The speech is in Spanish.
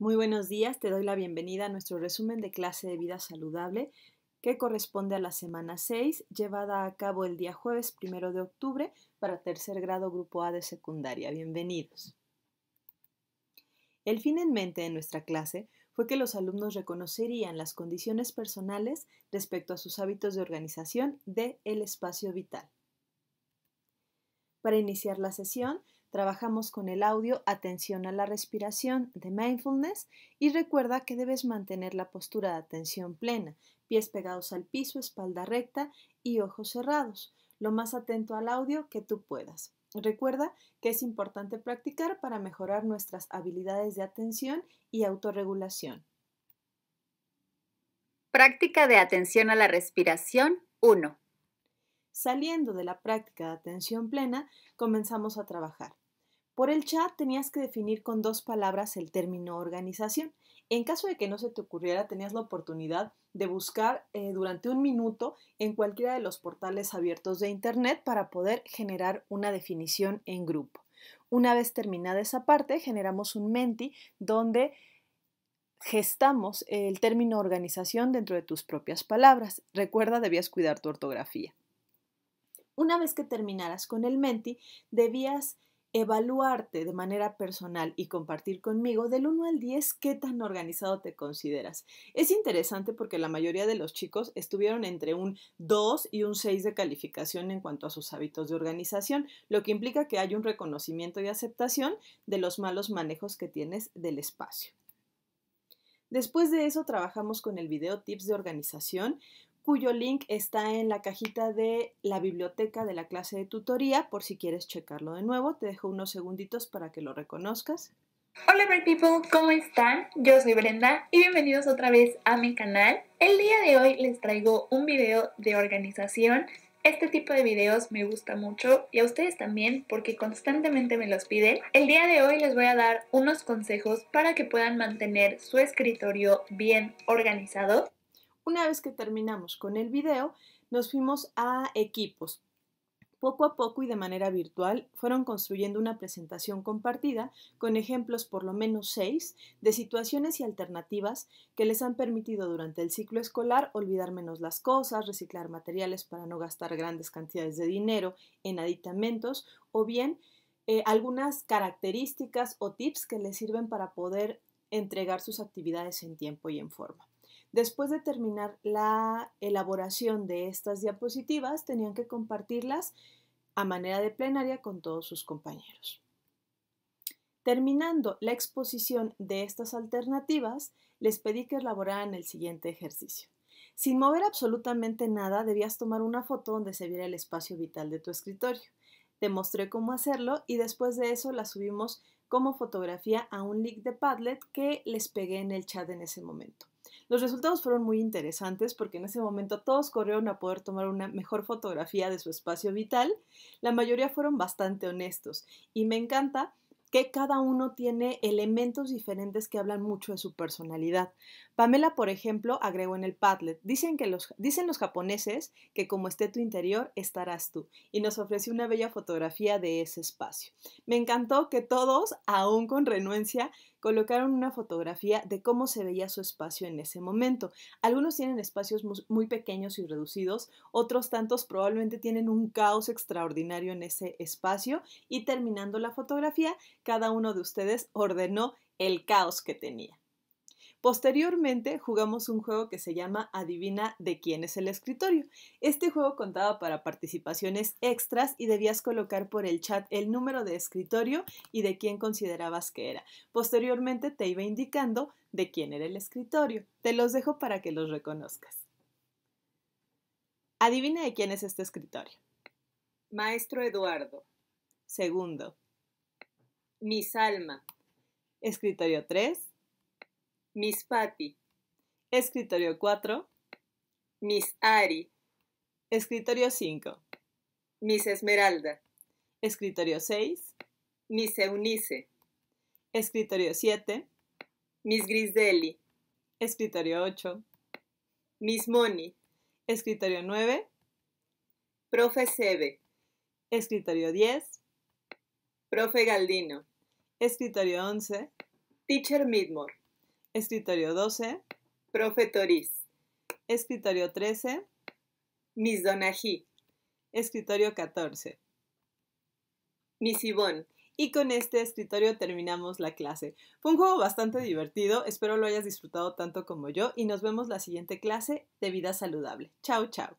Muy buenos días, te doy la bienvenida a nuestro resumen de clase de vida saludable que corresponde a la semana 6, llevada a cabo el día jueves 1 de octubre para tercer grado grupo A de secundaria. Bienvenidos. El fin en mente de nuestra clase fue que los alumnos reconocerían las condiciones personales respecto a sus hábitos de organización de el espacio vital. Para iniciar la sesión, Trabajamos con el audio Atención a la respiración de mindfulness y recuerda que debes mantener la postura de atención plena, pies pegados al piso, espalda recta y ojos cerrados, lo más atento al audio que tú puedas. Recuerda que es importante practicar para mejorar nuestras habilidades de atención y autorregulación. Práctica de atención a la respiración 1. Saliendo de la práctica de atención plena, comenzamos a trabajar. Por el chat tenías que definir con dos palabras el término organización. En caso de que no se te ocurriera, tenías la oportunidad de buscar eh, durante un minuto en cualquiera de los portales abiertos de Internet para poder generar una definición en grupo. Una vez terminada esa parte, generamos un Menti donde gestamos el término organización dentro de tus propias palabras. Recuerda, debías cuidar tu ortografía. Una vez que terminaras con el Menti, debías evaluarte de manera personal y compartir conmigo del 1 al 10 qué tan organizado te consideras. Es interesante porque la mayoría de los chicos estuvieron entre un 2 y un 6 de calificación en cuanto a sus hábitos de organización, lo que implica que hay un reconocimiento y aceptación de los malos manejos que tienes del espacio. Después de eso trabajamos con el video tips de organización, cuyo link está en la cajita de la biblioteca de la clase de tutoría por si quieres checarlo de nuevo. Te dejo unos segunditos para que lo reconozcas. Hola Bright People, ¿cómo están? Yo soy Brenda y bienvenidos otra vez a mi canal. El día de hoy les traigo un video de organización. Este tipo de videos me gusta mucho y a ustedes también porque constantemente me los piden. El día de hoy les voy a dar unos consejos para que puedan mantener su escritorio bien organizado. Una vez que terminamos con el video, nos fuimos a equipos. Poco a poco y de manera virtual fueron construyendo una presentación compartida con ejemplos por lo menos seis de situaciones y alternativas que les han permitido durante el ciclo escolar olvidar menos las cosas, reciclar materiales para no gastar grandes cantidades de dinero en aditamentos o bien eh, algunas características o tips que les sirven para poder entregar sus actividades en tiempo y en forma. Después de terminar la elaboración de estas diapositivas, tenían que compartirlas a manera de plenaria con todos sus compañeros. Terminando la exposición de estas alternativas, les pedí que elaboraran el siguiente ejercicio. Sin mover absolutamente nada, debías tomar una foto donde se viera el espacio vital de tu escritorio. Te mostré cómo hacerlo y después de eso la subimos como fotografía a un link de Padlet que les pegué en el chat en ese momento. Los resultados fueron muy interesantes porque en ese momento todos corrieron a poder tomar una mejor fotografía de su espacio vital. La mayoría fueron bastante honestos y me encanta que cada uno tiene elementos diferentes que hablan mucho de su personalidad. Pamela, por ejemplo, agregó en el Padlet, dicen, que los, dicen los japoneses que como esté tu interior, estarás tú, y nos ofreció una bella fotografía de ese espacio. Me encantó que todos, aún con renuencia, colocaron una fotografía de cómo se veía su espacio en ese momento. Algunos tienen espacios muy pequeños y reducidos, otros tantos probablemente tienen un caos extraordinario en ese espacio y terminando la fotografía, cada uno de ustedes ordenó el caos que tenía. Posteriormente jugamos un juego que se llama Adivina de quién es el escritorio. Este juego contaba para participaciones extras y debías colocar por el chat el número de escritorio y de quién considerabas que era. Posteriormente te iba indicando de quién era el escritorio. Te los dejo para que los reconozcas. Adivina de quién es este escritorio. Maestro Eduardo. Segundo. Mis Alma. Escritorio 3. Miss Patty. Escritorio 4. Miss Ari. Escritorio 5. Miss Esmeralda. Escritorio 6. Miss Eunice. Escritorio 7. Miss Grisdeli. Escritorio 8. Miss Moni. Escritorio 9. Profe Sebe. Escritorio 10. Profe Galdino. Escritorio 11. Teacher Midmore. Escritorio 12. Profetoris. Escritorio 13. donají. Escritorio 14. Misibón. Y con este escritorio terminamos la clase. Fue un juego bastante divertido, espero lo hayas disfrutado tanto como yo y nos vemos la siguiente clase de vida saludable. Chao, chao.